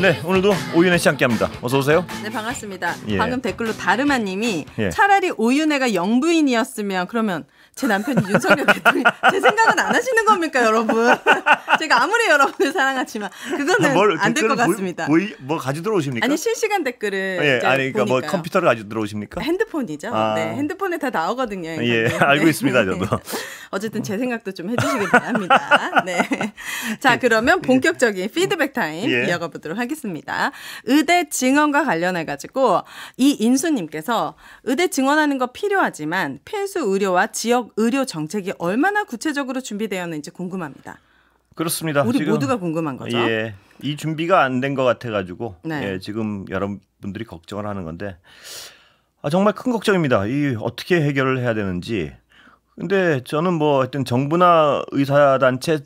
네, 오늘도 오윤혜 씨 함께합니다. 어서 오세요. 네, 반갑습니다. 예. 방금 댓글로 다르마님이 예. 차라리 오윤혜가 영부인이었으면 그러면 제 남편이 윤석열 대통령 제 생각은 안 하시는 겁니까 여러분? 제가 아무리 여러분을 사랑하지만 그거는 아, 안될 것 같습니다. 보, 보뭐 가지고 들어오십니까? 아니 실시간 댓글을 예, 아니 그러니까 뭐 보니까요. 뭐 컴퓨터를 가지고 들어오십니까? 핸드폰이죠. 아. 네, 핸드폰에 다 나오거든요. 예, 알고 있습니다 네, 네, 네. 저도. 어쨌든 제 생각도 좀 해주시길 바랍니다. 네, 자 그러면 예. 본격적인 피드백 타임 예. 이어가 보도록 하겠습니다. 의대 증원과 관련해 가지고 이 인수님께서 의대 증원하는 거 필요하지만 필수 의료와 지역 의료 정책이 얼마나 구체적으로 준비되었는지 궁금합니다. 그렇습니다. 우리 모두가 궁금한 거죠. 예, 이 준비가 안 된 것 같아가지고 네. 예, 지금 여러분들이 걱정을 하는 건데 아, 정말 큰 걱정입니다. 이 어떻게 해결을 해야 되는지. 근데 저는 뭐 하여튼 정부나 의사 단체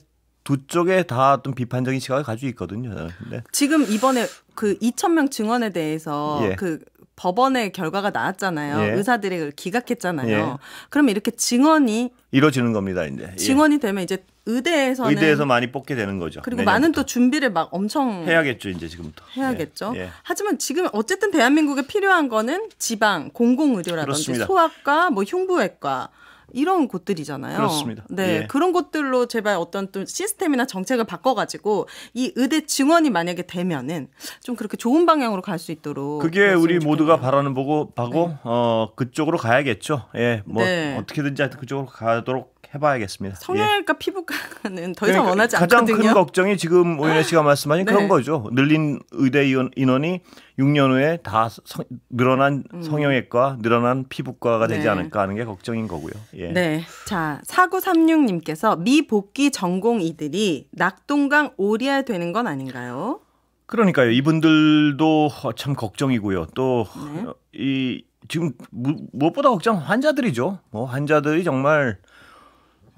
두 쪽에 다 어떤 비판적인 시각을 가지고 있거든요. 근데 네. 지금 이번에 그 2천 명 증원에 대해서 예. 그 법원의 결과가 나왔잖아요. 예. 의사들이 그걸 기각했잖아요. 예. 그러면 이렇게 증언이 이루어지는 겁니다. 이제 예. 증언이 되면 이제 의대에서는 의대에서 많이 뽑게 되는 거죠. 그리고 내년부터. 많은 또 준비를 막 엄청 해야겠죠. 이제 지금부터 해야겠죠. 예. 예. 하지만 지금 어쨌든 대한민국에 필요한 거는 지방 공공의료라든지 소아과, 뭐 흉부외과 이런 곳들이잖아요. 그렇습니다. 네. 예. 그런 곳들로 제발 어떤 또 시스템이나 정책을 바꿔가지고 이 의대 증원이 만약에 되면은 좀 그렇게 좋은 방향으로 갈 수 있도록. 그게 우리 모두가 바라는 보고, 바고, 네. 어, 그쪽으로 가야겠죠. 예. 뭐 네. 어떻게든지 하여튼 그쪽으로 가도록 해봐야겠습니다. 예. 성형외과 예. 피부과는 더 이상 그러니까 원하지 않거든요. 가장 큰 걱정이 지금 오윤혜 씨가 말씀하신 네. 그런 거죠. 늘린 의대 인원이 6년 후에 다 성, 늘어난 음. 성형외과, 늘어난 피부과가 되지 네. 않을까 하는 게 걱정인 거고요. 예. 네. 자, 4936님께서 미복귀 전공이들이 낙동강 오리알 되는 건 아닌가요? 그러니까요. 이분들도 참 걱정이고요. 또이 네. 지금 무엇보다 걱정 환자들이죠. 뭐 환자들이 정말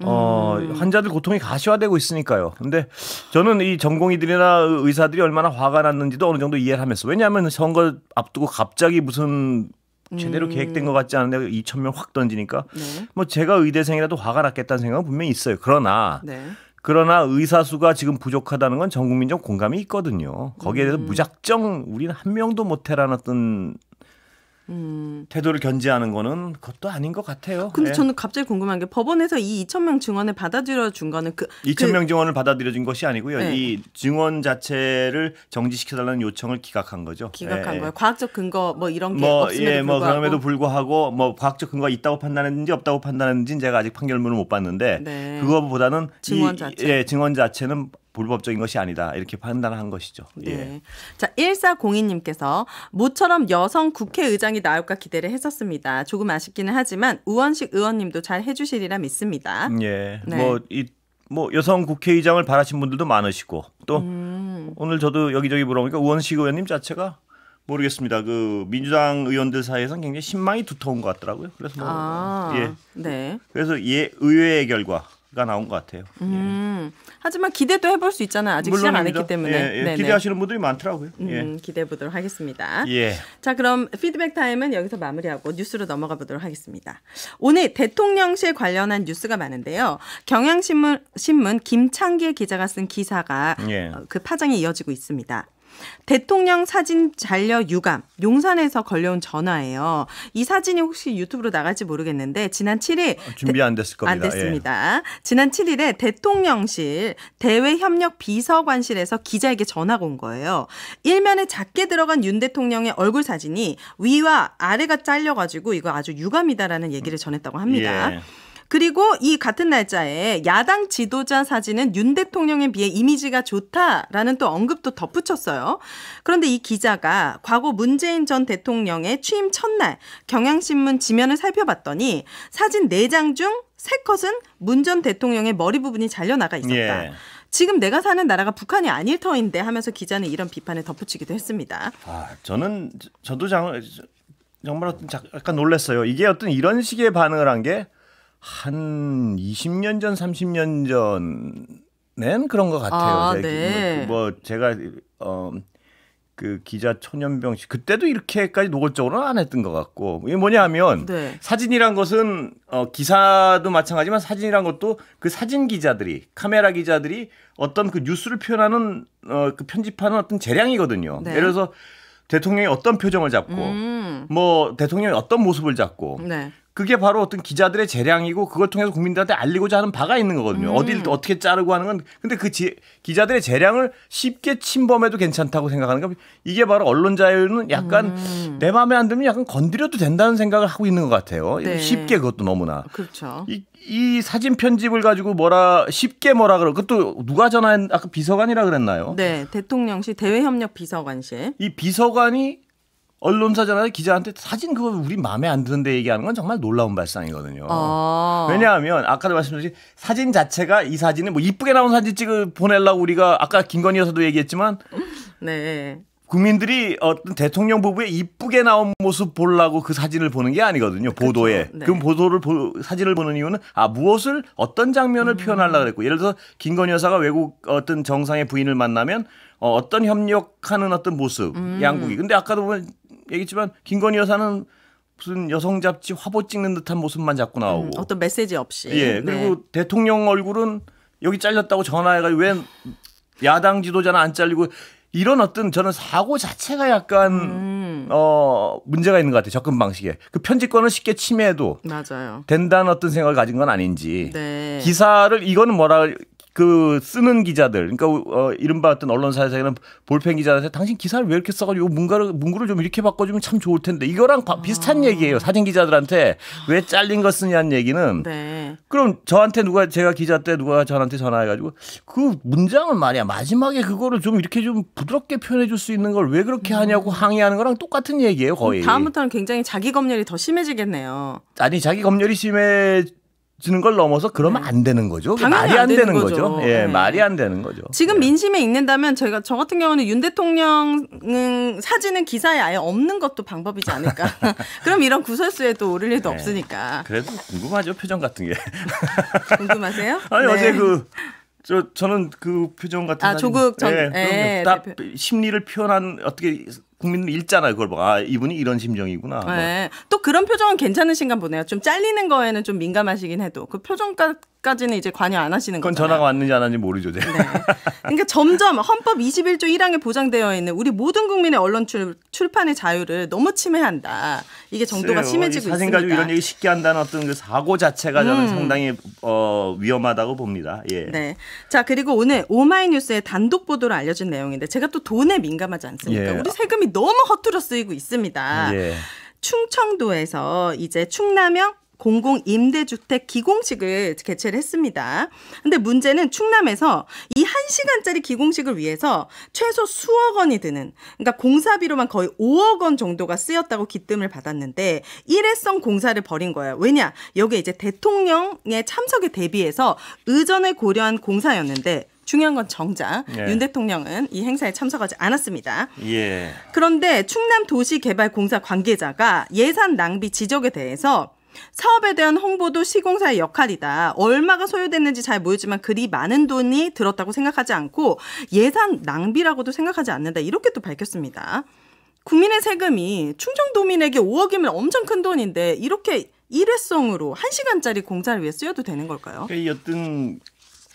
어, 음. 환자들 고통이 가시화되고 있으니까요. 근데 저는 이 전공의들이나 의사들이 얼마나 화가 났는지도 어느 정도 이해를 하면서 왜냐하면 선거 앞두고 갑자기 무슨 제대로 음. 계획된 것 같지 않은데 2천 명 확 던지니까 네. 뭐 제가 의대생이라도 화가 났겠다는 생각은 분명히 있어요. 그러나 네. 그러나 의사 수가 지금 부족하다는 건 전 국민적 공감이 있거든요. 거기에 대해서 음. 무작정 우리는 한 명도 못 해라는 어떤 음. 태도를 견제하는 거는 그것도 아닌 것 같아요. 근데 네. 저는 갑자기 궁금한 게 법원에서 이 2천 명 증언을 받아들여 준 거는 그 2천 그 명 증언을 받아들여 준 것이 아니고요. 네. 이 증언 자체를 정지시켜달라는 요청을 기각한 거죠. 기각한 네. 거예요. 과학적 근거 뭐 이런 게 뭐, 없음에도 예, 뭐 불구하고. 뭐 그럼에도 불구하고 뭐 과학적 근거가 있다고 판단했는지 없다고 판단했는지 제가 아직 판결문을 못 봤는데 네. 그거보다는 증언 자체, 예, 증언 자체는 불법적인 것이 아니다 이렇게 판단한 것이죠. 예. 네. 자 1402님께서 모처럼 여성 국회의장이 나올까 기대를 했었습니다. 조금 아쉽기는 하지만 우원식 의원님도 잘 해주시리라 믿습니다. 예. 네. 뭐이 뭐 여성 국회의장을 바라신 분들도 많으시고 또 음. 오늘 저도 여기저기 물어보니까 우원식 의원님 자체가 모르겠습니다. 그 민주당 의원들 사이에서는 굉장히 신망이 두터운 것 같더라고요. 그래서 뭐 아, 예. 네. 그래서 예 의회의 결과 가 나온 것 같아요. 예. 음, 예. 하지만 기대도 해볼 수 있잖아요. 아직 물론입니다. 시작 안 했기 때문에 예, 예. 기대하시는 분들이 많더라고요. 음, 예. 기대해 보도록 하겠습니다. 예. 자 그럼 피드백 타임은 여기서 마무리하고 뉴스로 넘어가 보도록 하겠습니다. 오늘 대통령실 관련한 뉴스가 많은데요. 경향신문 신문 김창길 기자가 쓴 기사가 어, 그 파장이 이어지고 있습니다. 대통령 사진 잘려 유감 용산에서 걸려온 전화예요. 이 사진이 혹시 유튜브로 나갈지 모르겠는데 지난 7일 어, 준비 안 됐을 겁니다. 안 됐습니다. 예. 지난 7일에 대통령실 대외협력 비서관실에서 기자에게 전화가 온 거예요. 일면에 작게 들어간 윤 대통령의 얼굴 사진이 위와 아래가 잘려가지고 이거 아주 유감이다라는 얘기를 전했다고 합니다. 음, 예. 그리고 이 같은 날짜에 야당 지도자 사진은 윤 대통령에 비해 이미지가 좋다라는 또 언급도 덧붙였어요. 그런데 이 기자가 과거 문재인 전 대통령의 취임 첫날 경향신문 지면을 살펴봤더니 사진 4장 중 3컷은 문 전 대통령의 머리 부분이 잘려나가 있었다. 예. 지금 내가 사는 나라가 북한이 아닐 터인데 하면서 기자는 이런 비판을 덧붙이기도 했습니다. 아, 저는 저도 장, 정말 어떤 약간 놀랐어요. 이게 어떤 이런 식의 반응을 한게 한 20년 전, 30년 전엔 그런 것 같아요. 아, 네. 뭐, 그 뭐 제가 어. 그 기자 초년병 씨 그때도 이렇게까지 노골적으로는 안 했던 것 같고 이게 뭐냐하면 네. 사진이란 것은 어, 기사도 마찬가지지만 사진이란 것도 그 사진 기자들이 카메라 기자들이 어떤 그 뉴스를 표현하는 어, 그 편집하는 어떤 재량이거든요. 네. 예를 들어서 대통령이 어떤 표정을 잡고 음. 뭐 대통령이 어떤 모습을 잡고 네. 그게 바로 어떤 기자들의 재량이고 그걸 통해서 국민들한테 알리고자 하는 바가 있는 거거든요. 음. 어딜 어떻게 자르고 하는 건 근데 그 지, 기자들의 재량을 쉽게 침범해도 괜찮다고 생각하는 건 이게 바로 언론 자유는 약간 음. 내 마음에 안 들면 약간 건드려도 된다는 생각을 하고 있는 것 같아요. 네. 쉽게 그것도 너무나. 그렇죠. 이, 이 사진 편집을 가지고 뭐라 쉽게 뭐라 그러 고 그것도 누가 전화한 아까 비서관이라 그랬나요? 네, 대통령씨 대외협력 비서관 씨. 이 비서관이 언론사잖아요. 기자한테 사진 그거 우리 마음에 안 드는데 얘기하는 건 정말 놀라운 발상이거든요. 아~ 왜냐하면 아까도 말씀드린 렸 사진 자체가 이 사진은 뭐 이쁘게 나온 사진 찍어 보내려고 우리가 아까 김건희 여사도 얘기했지만 네. 국민들이 어떤 대통령 부부의 이쁘게 나온 모습 보려고 그 사진을 보는 게 아니거든요. 보도에. 네. 그 보도를 보, 사진을 보는 이유는 아 무엇을 어떤 장면을 음. 표현하려고 그랬고 예를 들어서 김건희 여사가 외국 어떤 정상의 부인을 만나면 어, 어떤 협력하는 어떤 모습, 음. 양국이. 근데 아까도 보면 얘기지만 김건희 여사는 무슨 여성 잡지 화보 찍는 듯한 모습만 자꾸 나오고 음, 어떤 메시지 없이 예 네. 그리고 네. 대통령 얼굴은 여기 잘렸다고 전화해가지고 왜 야당 지도자는 안 잘리고 이런 어떤 저는 사고 자체가 약간 음. 어 문제가 있는 것 같아요 접근 방식에 그 편집권을 쉽게 침해해도 맞아요. 된다는 어떤 생각을 가진 건 아닌지 네. 기사를 이거는 뭐라 그 쓰는 기자들, 그러니까 어, 이른바 어떤 언론사에서는 볼펜 기자한테 당신 기사를 왜 이렇게 써가지고 문가를 문구를 좀 이렇게 바꿔주면 참 좋을 텐데 이거랑 바, 비슷한 아. 얘기예요. 사진 기자들한테 왜 잘린 거 쓰냐는 얘기는. 네. 그럼 저한테 누가 제가 기자 때 누가 저한테 전화해가지고 그 문장은 말이야 마지막에 그거를 좀 이렇게 좀 부드럽게 표현해줄 수 있는 걸 왜 그렇게 음. 하냐고 항의하는 거랑 똑같은 얘기예요 거의. 다음부터는 굉장히 자기 검열이 더 심해지겠네요. 아니 자기 검열이 심해 지는 걸 넘어서 그러면 네. 안 되는 거죠. 말이 안, 안 되는, 거죠. 거죠. 예, 네. 말이 안 되는 거죠. 지금 예. 민심에 읽는다면 저희가 저 같은 경우는 윤 대통령은 사진은 기사에 아예 없는 것도 방법이지 않을까. 그럼 이런 구설수에도 오를 일도 네. 없으니까. 그래도 궁금하죠 표정 같은 게. 궁금하세요? 아니 네. 어제 그. 저 저는 그 표정 같은 아 사진, 조국 전 예, 예, 예 딱 심리를 표현한 어떻게 국민들 읽잖아요. 그걸 봐. 아, 이분이 이런 심정이구나. 뭐. 네. 뭐. 또 그런 표정은 괜찮으신가 보네요. 좀 잘리는 거에는 좀 민감하시긴 해도 그 표정까지는 이제 관여 안 하시는 거죠. 그건 거잖아요. 전화가 왔는지 안 왔는지 모르죠, 제가. 네. 그러니까 점점 헌법 21조 1항에 보장되어 있는 우리 모든 국민의 언론 출, 판의 자유를 너무 침해한다. 이게 정도가 네, 심해지고 사진 있습니다. 가지고 이런 얘기 쉽게 한다는 어떤 그 사고 자체가 저는 음. 상당히 어, 위험하다고 봅니다. 예. 네. 자, 그리고 오늘 오마이뉴스의 단독 보도로 알려진 내용인데 제가 또 돈에 민감하지 않습니까? 예. 우리 세금이 이름이 너무 허투루 쓰이고 있습니다. 예. 충청도에서 이제 충남형 공공 임대주택 기공식을 개최를 했습니다. 근데 문제는 충남에서 이 1시간짜리 기공식을 위해서 최소 수억 원이 드는 그러니까 공사비로만 거의 5억 원 정도가 쓰였다고 기뜸을 받았는데 일회성 공사를 벌인 거예요. 왜냐? 여기 이제 대통령의 참석에 대비해서 의전을 고려한 공사였는데 중요한 건 정작 예. 윤 대통령은 이 행사에 참석하지 않았습니다. 예. 그런데 충남 도시개발공사 관계자가 예산 낭비 지적에 대해서 사업에 대한 홍보도 시공사의 역할이다. 얼마가 소요됐는지 잘 모르지만 그리 많은 돈이 들었다고 생각하지 않고 예산 낭비라고도 생각하지 않는다. 이렇게 또 밝혔습니다. 국민의 세금이 충청도민에게 5억이면 엄청 큰 돈인데 이렇게 일회성으로 1시간짜리 공사를 위해 쓰여도 되는 걸까요? 그러니까 어떤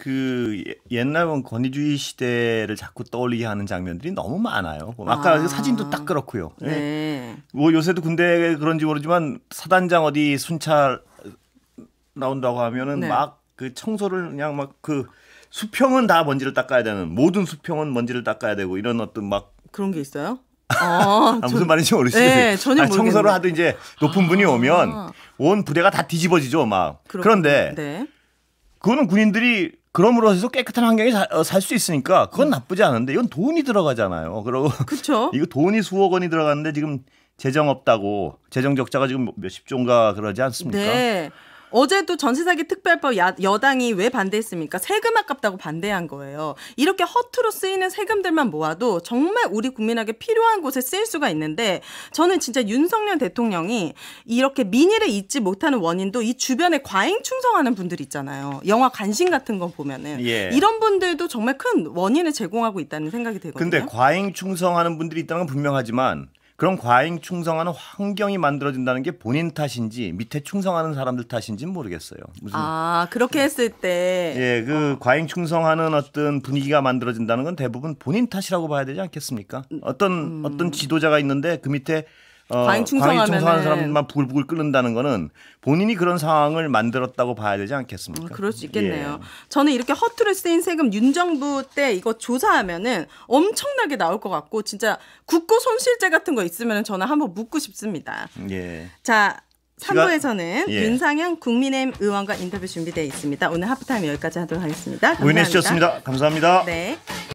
그 옛날은 권위주의 시대를 자꾸 떠올리게 하는 장면들이 너무 많아요. 뭐 아까 아. 사진도 딱 그렇고요. 네. 네. 뭐 요새도 군대 그런지 모르지만 사단장 어디 순찰 나온다고 하면은 네. 막그 청소를 그냥 막 그 수평은 다 먼지를 닦아야 되는 모든 수평은 먼지를 닦아야 되고 이런 어떤 막 그런 게 있어요? 어, 아, 무슨 전, 말인지 모르시죠? 네, 전혀 아니, 청소를 하도 이제 높은 분이 오면 아. 온 부대가 다 뒤집어지죠, 막. 그렇군요. 그런데 네. 그거는 군인들이 그럼으로 해서 깨끗한 환경에 어, 살수 있으니까 그건 음. 나쁘지 않은데 이건 돈이 들어가잖아요. 그리고 그쵸? 이거 돈이 수억 원이 들어갔는데 지금 재정 없다고 재정 적자가 지금 뭐 몇십 조인가 그러지 않습니까? 네. 어제도 전세사기 특별법 야, 여당이 왜 반대했습니까? 세금 아깝다고 반대한 거예요. 이렇게 허투루 쓰이는 세금들만 모아도 정말 우리 국민에게 필요한 곳에 쓰일 수가 있는데 저는 진짜 윤석열 대통령이 이렇게 민의를 잊지 못하는 원인도 이 주변에 과잉 충성하는 분들 있잖아요. 영화 관심 같은 거 보면은 예. 이런 분들도 정말 큰 원인을 제공하고 있다는 생각이 들거든요. 근데 과잉 충성하는 분들이 있다는 건 분명하지만 그런 과잉 충성하는 환경이 만들어진다는 게 본인 탓인지 밑에 충성하는 사람들 탓인지 모르겠어요. 무슨 아 그렇게 했을 때 예, 그 어. 과잉 충성하는 어떤 분위기가 만들어진다는 건 대부분 본인 탓이라고 봐야 되지 않겠습니까? 어떤 음. 어떤 지도자가 있는데 그 밑에 어, 과잉 충성하는 사람만 부글부글 끓는다는 거는 본인이 그런 상황을 만들었다고 봐야 되지 않겠습니까? 어, 그럴 수 있겠네요. 예. 저는 이렇게 허투루 쓰인 세금 윤정부 때 이거 조사하면은 엄청나게 나올 것 같고 진짜 국고 손실죄 같은 거 있으면 저는 한번 묻고 싶습니다. 예. 자. 3부에서는 예. 윤상현 국민의힘 의원과 인터뷰 준비되어 있습니다. 오늘 하프타임 여기까지 하도록 하겠습니다. 감사합니다. 습니다 감사합니다. 네.